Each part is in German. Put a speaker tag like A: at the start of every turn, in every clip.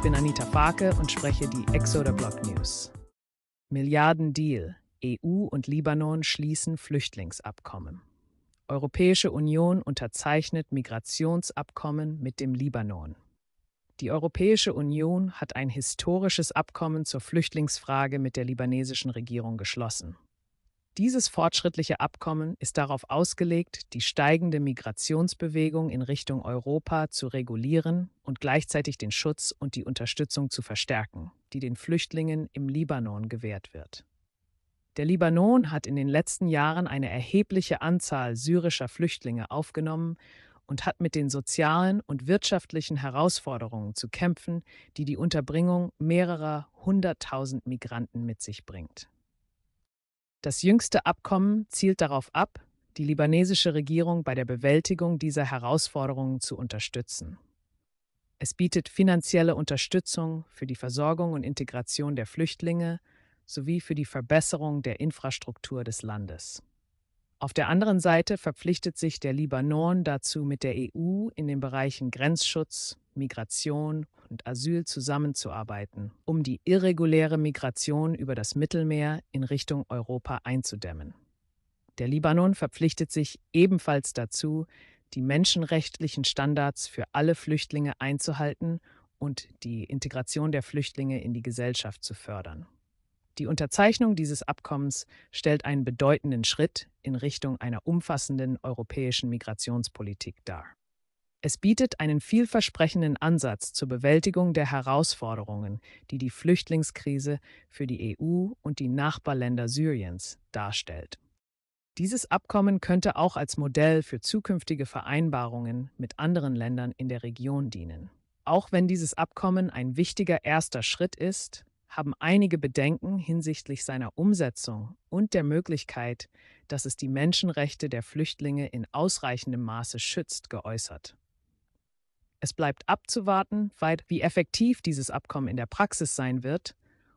A: Ich bin Anita Farke und spreche die Exoder Block News. Milliarden-Deal. EU und Libanon schließen Flüchtlingsabkommen. Europäische Union unterzeichnet Migrationsabkommen mit dem Libanon. Die Europäische Union hat ein historisches Abkommen zur Flüchtlingsfrage mit der libanesischen Regierung geschlossen. Dieses fortschrittliche Abkommen ist darauf ausgelegt, die steigende Migrationsbewegung in Richtung Europa zu regulieren und gleichzeitig den Schutz und die Unterstützung zu verstärken, die den Flüchtlingen im Libanon gewährt wird. Der Libanon hat in den letzten Jahren eine erhebliche Anzahl syrischer Flüchtlinge aufgenommen und hat mit den sozialen und wirtschaftlichen Herausforderungen zu kämpfen, die die Unterbringung mehrerer hunderttausend Migranten mit sich bringt. Das jüngste Abkommen zielt darauf ab, die libanesische Regierung bei der Bewältigung dieser Herausforderungen zu unterstützen. Es bietet finanzielle Unterstützung für die Versorgung und Integration der Flüchtlinge sowie für die Verbesserung der Infrastruktur des Landes. Auf der anderen Seite verpflichtet sich der Libanon dazu, mit der EU in den Bereichen Grenzschutz, Migration und Asyl zusammenzuarbeiten, um die irreguläre Migration über das Mittelmeer in Richtung Europa einzudämmen. Der Libanon verpflichtet sich ebenfalls dazu, die menschenrechtlichen Standards für alle Flüchtlinge einzuhalten und die Integration der Flüchtlinge in die Gesellschaft zu fördern. Die Unterzeichnung dieses Abkommens stellt einen bedeutenden Schritt in Richtung einer umfassenden europäischen Migrationspolitik dar. Es bietet einen vielversprechenden Ansatz zur Bewältigung der Herausforderungen, die die Flüchtlingskrise für die EU und die Nachbarländer Syriens darstellt. Dieses Abkommen könnte auch als Modell für zukünftige Vereinbarungen mit anderen Ländern in der Region dienen. Auch wenn dieses Abkommen ein wichtiger erster Schritt ist, haben einige Bedenken hinsichtlich seiner Umsetzung und der Möglichkeit, dass es die Menschenrechte der Flüchtlinge in ausreichendem Maße schützt, geäußert. Es bleibt abzuwarten, wie effektiv dieses Abkommen in der Praxis sein wird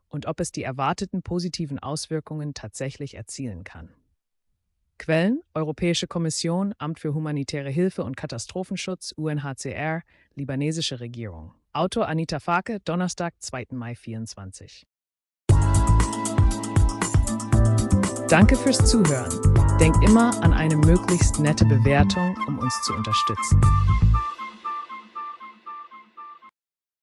A: und ob es die erwarteten positiven Auswirkungen tatsächlich erzielen kann. Quellen: Europäische Kommission, Amt für humanitäre Hilfe und Katastrophenschutz, UNHCR, libanesische Regierung. Autor Anita Farke, Donnerstag, 2. Mai 24. Danke fürs Zuhören. Denk immer an eine möglichst nette Bewertung, um uns zu unterstützen.